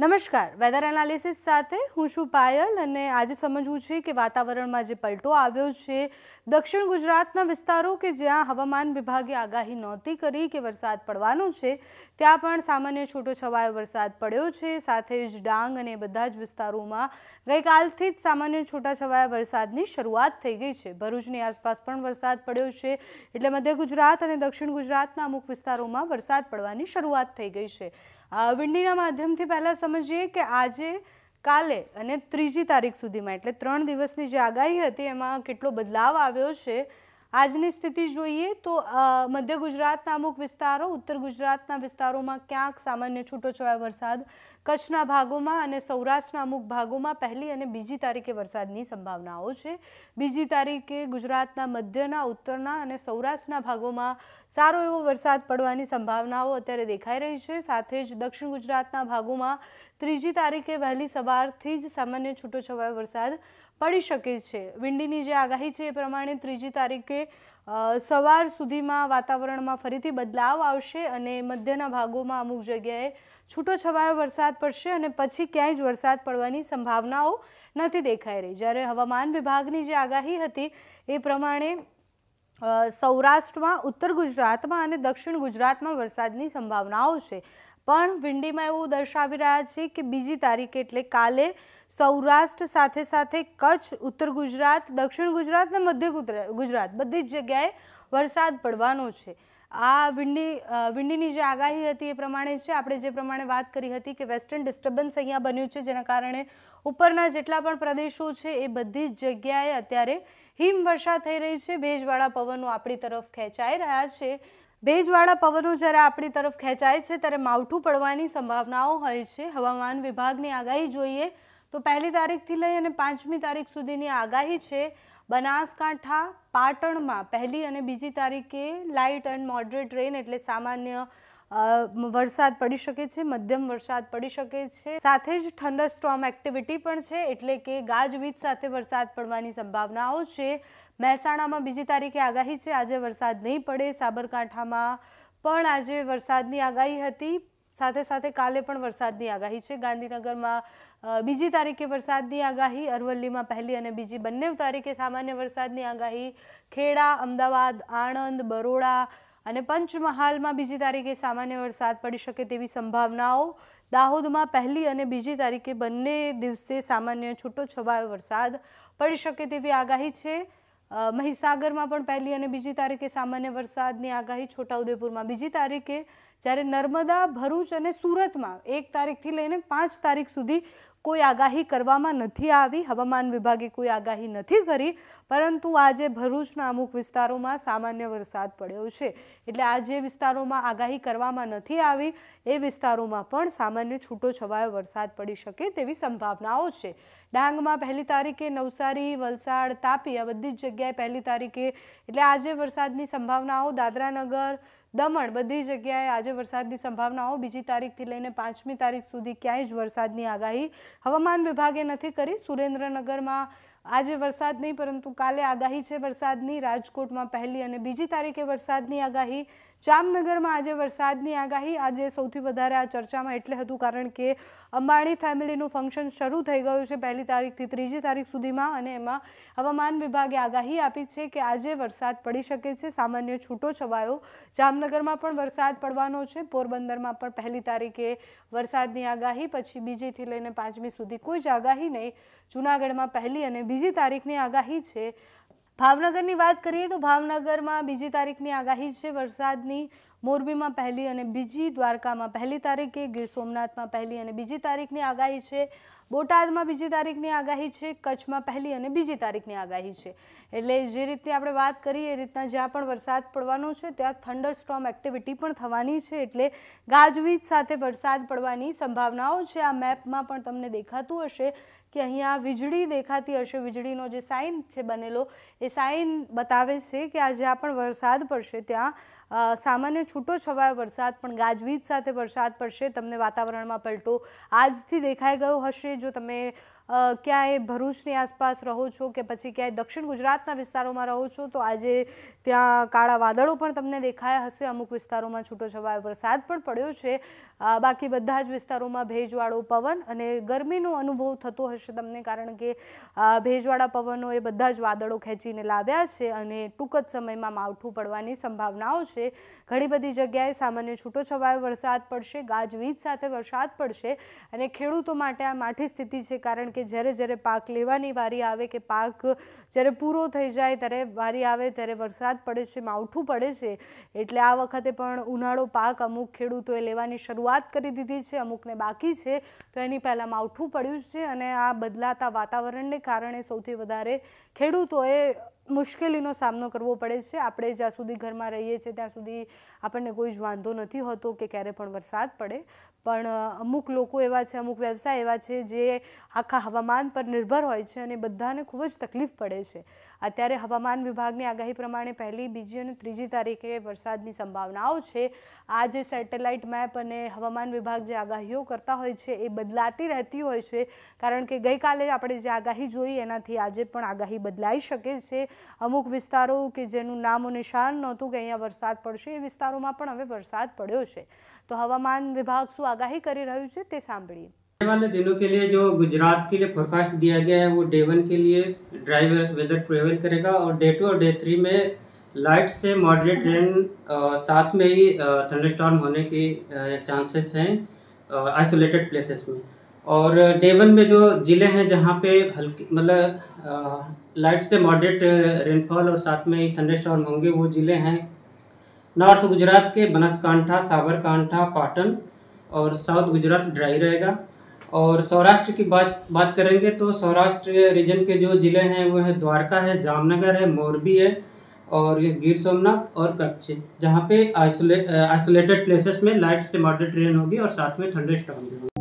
નમસ્કાર weather analysis સાથે હું છું પાયલ અને આજે સમજવું છે કે વાતાવરણમાં જે પલટો આવ્યો છે દક્ષિણ ગુજરાતના વિસ્તારો કે જ્યાં હવામાન વિભાગે આગાહી નહોતી કરી કે વરસાદ પડવાનો છે ત્યાં પણ સામાન્ય છૂટો છવાયો વરસાદ પડ્યો છે સાથે જ ડાંગ અને બધા જ વિસ્તારોમાં ગઈકાલથી જ સામાન્ય છવાયા વરસાદની શરૂઆત થઈ ગઈ છે ભરૂચની આસપાસ પણ વરસાદ પડ્યો છે એટલે મધ્ય ગુજરાત અને દક્ષિણ ગુજરાતના અમુક વિસ્તારોમાં વરસાદ પડવાની શરૂઆત થઈ ગઈ છે વિંડીના માધ્યમથી પહેલાં સમજીએ કે આજે કાલે અને ત્રીજી તારીખ સુધીમાં એટલે ત્રણ દિવસની જે આગાહી હતી એમાં કેટલો બદલાવ આવ્યો છે આજની સ્થિતિ જોઈએ તો મધ્ય ગુજરાતના અમુક વિસ્તારો ઉત્તર ગુજરાતના વિસ્તારોમાં ક્યાંક સામાન્ય છૂટોછવાયો વરસાદ કચ્છના ભાગોમાં અને સૌરાષ્ટ્રના અમુક ભાગોમાં પહેલી અને બીજી તારીખે વરસાદની સંભાવનાઓ છે બીજી તારીખે ગુજરાતના મધ્યના ઉત્તરના અને સૌરાષ્ટ્રના ભાગોમાં સારો એવો વરસાદ પડવાની સંભાવનાઓ અત્યારે દેખાઈ રહી છે સાથે જ દક્ષિણ ગુજરાતના ભાગોમાં ત્રીજી તારીખે વહેલી સવારથી જ સામાન્ય છૂટોછવાયો વરસાદ પડી શકે છે વિંડીની જે આગાહી છે એ પ્રમાણે ત્રીજી તારીખે સવાર સુધીમાં વાતાવરણમાં ફરીથી બદલાવ આવશે અને મધ્યના ભાગોમાં અમુક જગ્યાએ છૂટોછવાયો વરસાદ પડશે અને પછી ક્યાંય જ વરસાદ પડવાની સંભાવનાઓ નથી દેખાઈ રહી જ્યારે હવામાન વિભાગની જે આગાહી હતી એ પ્રમાણે સૌરાષ્ટ્રમાં ઉત્તર ગુજરાતમાં અને દક્ષિણ ગુજરાતમાં વરસાદની સંભાવનાઓ છે પણ વિંડીમાં એવું દર્શાવી રહ્યા છે કે બીજી તારીખે એટલે કાલે સૌરાષ્ટ્ર સાથે સાથે કચ્છ ઉત્તર ગુજરાત દક્ષિણ ગુજરાત અને મધ્ય ગુજરાત બધી જ જગ્યાએ વરસાદ પડવાનો છે આ વિંડી વિંડીની જે આગાહી હતી એ પ્રમાણે છે આપણે જે પ્રમાણે વાત કરી હતી કે વેસ્ટર્ન ડિસ્ટર્બન્સ અહીંયા બન્યું છે જેના કારણે ઉપરના જેટલા પણ પ્રદેશો છે એ બધી જ જગ્યાએ અત્યારે હિમવર્ષા થઈ રહી છે ભેજવાળા પવનો આપણી તરફ ખેંચાઈ રહ્યા છે ભેજવાળા પવનો જ્યારે આપણી તરફ ખેંચાય છે ત્યારે માવઠું પડવાની સંભાવનાઓ હોય છે હવામાન વિભાગની આગાહી જોઈએ તો પહેલી તારીખથી લઈ અને પાંચમી તારીખ સુધીની આગાહી છે બનાસકાંઠા પાટણમાં પહેલી અને બીજી તારીખે લાઇટ એન્ડ મોડરેટ રેન એટલે સામાન્ય વરસાદ પડી શકે છે મધ્યમ વરસાદ પડી શકે છે સાથે જ ઠંડર સ્ટ્રોમ એક્ટિવિટી પણ છે એટલે કે ગાજવીજ સાથે વરસાદ પડવાની સંભાવનાઓ છે મહેસાણામાં બીજી તારીખે આગાહી છે આજે વરસાદ નહીં પડે સાબરકાંઠામાં પણ આજે વરસાદની આગાહી હતી સાથે સાથે કાલે પણ વરસાદની આગાહી છે ગાંધીનગરમાં બીજી તારીખે વરસાદની આગાહી અરવલ્લીમાં પહેલી અને બીજી બંને તારીખે સામાન્ય વરસાદની આગાહી ખેડા અમદાવાદ આણંદ બરોડા અને પંચમહાલમાં બીજી તારીખે સામાન્ય વરસાદ પડી શકે તેવી સંભાવનાઓ દાહોદમાં પહેલી અને બીજી તારીખે બંને દિવસે સામાન્ય છૂટો છવાયો વરસાદ પડી શકે તેવી આગાહી છે મહીસાગરમાં પણ પહેલી અને બીજી તારીખે સામાન્ય વરસાદની આગાહી છોટાઉદેપુરમાં બીજી તારીખે જ્યારે નર્મદા ભરૂચ અને સુરતમાં એક તારીખથી લઈને પાંચ તારીખ સુધી કોઈ આગાહી કરવામાં નથી આવી હવામાન વિભાગે કોઈ આગાહી નથી કરી પરંતુ આજે ભરૂચના અમુક વિસ્તારોમાં સામાન્ય વરસાદ પડ્યો છે એટલે આ જે વિસ્તારોમાં આગાહી કરવામાં નથી આવી એ વિસ્તારોમાં પણ સામાન્ય છૂટો છવાયો વરસાદ પડી શકે તેવી સંભાવનાઓ છે ડાંગમાં પહેલી તારીખે નવસારી વલસાડ તાપી આ બધી જ જગ્યાએ પહેલી તારીખે એટલે આજે વરસાદની સંભાવનાઓ દાદરાનગર દમણ બધી જગ્યાએ આજે વરસાદની સંભાવનાઓ બીજી તારીખથી લઈને પાંચમી તારીખ સુધી ક્યાંય જ વરસાદની આગાહી હવામાન વિભાગે નથી કરી સુરેન્દ્રનગરમાં આજે વરસાદ નહીં પરંતુ કાલે આગાહી છે વરસાદની રાજકોટમાં પહેલી અને બીજી તારીખે વરસાદની આગાહી જામનગરમાં આજે વરસાદની આગાહી આજે સૌથી વધારે આ ચર્ચામાં એટલે હતું કારણ કે અંબાણી ફેમિલીનું ફંક્શન શરૂ થઈ ગયું છે પહેલી તારીખથી ત્રીજી તારીખ સુધીમાં અને એમાં હવામાન વિભાગે આગાહી આપી છે કે આજે વરસાદ પડી શકે છે સામાન્ય છૂટો છવાયો જામનગરમાં પણ વરસાદ પડવાનો છે પોરબંદરમાં પણ પહેલી તારીખે વરસાદની આગાહી પછી બીજીથી લઈને પાંચમી સુધી કોઈ જ આગાહી નહીં જૂનાગઢમાં પહેલી અને બીજી તારીખની આગાહી છે ભાવનગરની વાત કરીએ તો ભાવનગરમાં બીજી તારીખની આગાહી છે વરસાદની મોરબીમાં પહેલી અને બીજી દ્વારકામાં પહેલી તારીખે ગીર સોમનાથમાં પહેલી અને બીજી તારીખની આગાહી છે બોટાદમાં બીજી તારીખની આગાહી છે કચ્છમાં પહેલી અને બીજી તારીખની આગાહી છે એટલે જે રીતની આપણે વાત કરીએ એ રીતના જ્યાં પણ વરસાદ પડવાનો છે ત્યાં થંડરસ્ટોમ એક્ટિવિટી પણ થવાની છે એટલે ગાજવીજ સાથે વરસાદ પડવાની સંભાવનાઓ છે આ મેપમાં પણ તમને દેખાતું હશે કે અહીંયા વીજળી દેખાતી હશે વીજળીનો જે સાઇન છે બનેલો એ સાઇન બતાવે છે કે આ જ્યાં પણ વરસાદ પડશે ત્યાં સામાન્ય છૂટો છવાયો વરસાદ પણ ગાજવીજ સાથે વરસાદ પડશે તમને વાતાવરણમાં પલટો આજથી દેખાઈ ગયો હશે જો તમે ક્યાંય ભરૂચની આસપાસ રહો છો કે પછી ક્યાંય દક્ષિણ ગુજરાતના વિસ્તારોમાં રહો છો તો આજે ત્યાં કાળા વાદળો પણ તમને દેખાયા હશે અમુક વિસ્તારોમાં છૂટો છવાયો વરસાદ પણ પડ્યો છે બાકી બધા જ વિસ્તારોમાં ભેજવાળો પવન અને ગરમીનો અનુભવ થતો હશે તમને કારણ કે ભેજવાળા પવનો એ બધા જ વાદળો ખેંચીને લાવ્યા છે અને ટૂંક જ સમયમાં માવઠું પડવાની સંભાવનાઓ છે પડશે ઘણી બધી જગ્યાએ સામાન્ય છૂટો છવાયો વરસાદ પડશે ગાજવીજ સાથે વરસાદ પડશે અને ખેડૂતો માટે આ માઠી સ્થિતિ છે કારણ કે જ્યારે જ્યારે પાક લેવાની વારી આવે કે પાક જ્યારે પૂરો થઈ જાય ત્યારે વારી આવે ત્યારે વરસાદ પડે છે માવઠું પડે છે એટલે આ વખતે પણ ઉનાળો પાક અમુક ખેડૂતોએ લેવાની શરૂઆત કરી દીધી છે અમુકને બાકી છે તો એની પહેલાં માવઠું પડ્યું છે અને આ બદલાતા વાતાવરણને કારણે સૌથી વધારે ખેડૂતોએ મુશ્કેલીનો સામનો કરવો પડે છે આપણે જ્યાં સુધી ઘરમાં રહીએ છીએ ત્યાં સુધી આપણને કોઈ જ વાંધો નથી હોતો કે ક્યારે પણ વરસાદ પડે પણ અમુક લોકો એવા છે અમુક વ્યવસાય એવા છે જે આખા હવામાન પર નિર્ભર હોય છે અને બધાને ખૂબ જ તકલીફ પડે છે અત્યારે હવામાન વિભાગની આગાહી પ્રમાણે પહેલી બીજી અને ત્રીજી તારીખે વરસાદની સંભાવનાઓ છે આ જે સેટેલાઇટ મેપ અને હવામાન વિભાગ જે આગાહીઓ કરતા હોય છે એ બદલાતી રહેતી હોય છે કારણ કે ગઈકાલે આપણે જે આગાહી જોઈ એનાથી આજે પણ આગાહી બદલાઈ શકે છે અમુક વિસ્તારો કે જેનું નામો નિશાન નહોતું કે અહીંયા વરસાદ પડશે એ વિસ્તારોમાં પણ હવે વરસાદ પડ્યો છે તો હવામાન વિભાગ શું આગાહી કરી રહ્યું છે તે સાંભળીએ वाले दिनों के लिए जो गुजरात के लिए फोरकास्ट दिया गया है वो डे वन के लिए ड्राई वेदर प्रेवेल करेगा और डे टू और डे थ्री में लाइट से मॉडरेट रेन साथ में ही थंडरस्टॉर्म होने की चांसेस हैं आइसोलेटेड प्लेसेस में और डेवन में जो ज़िले हैं जहाँ पे हल्की मतलब लाइट से मॉडरेट रेनफॉल और साथ में ही थंडर होंगे वो ज़िले हैं नॉर्थ गुजरात के बनसकांठा साबरकांठा पाटन और साउथ गुजरात ड्राई रहेगा और सौराष्ट्र की बात बात करेंगे तो सौराष्ट्र रीजन के जो ज़िले हैं वो है द्वारका है जामनगर है मोरबी है और गिर सोमनाथ और कच्छ जहाँ पे आइसोलेटेड प्लेसेस में लाइट से मॉडरेट रेन होगी और साथ में ठंडे स्टॉर्म होंगे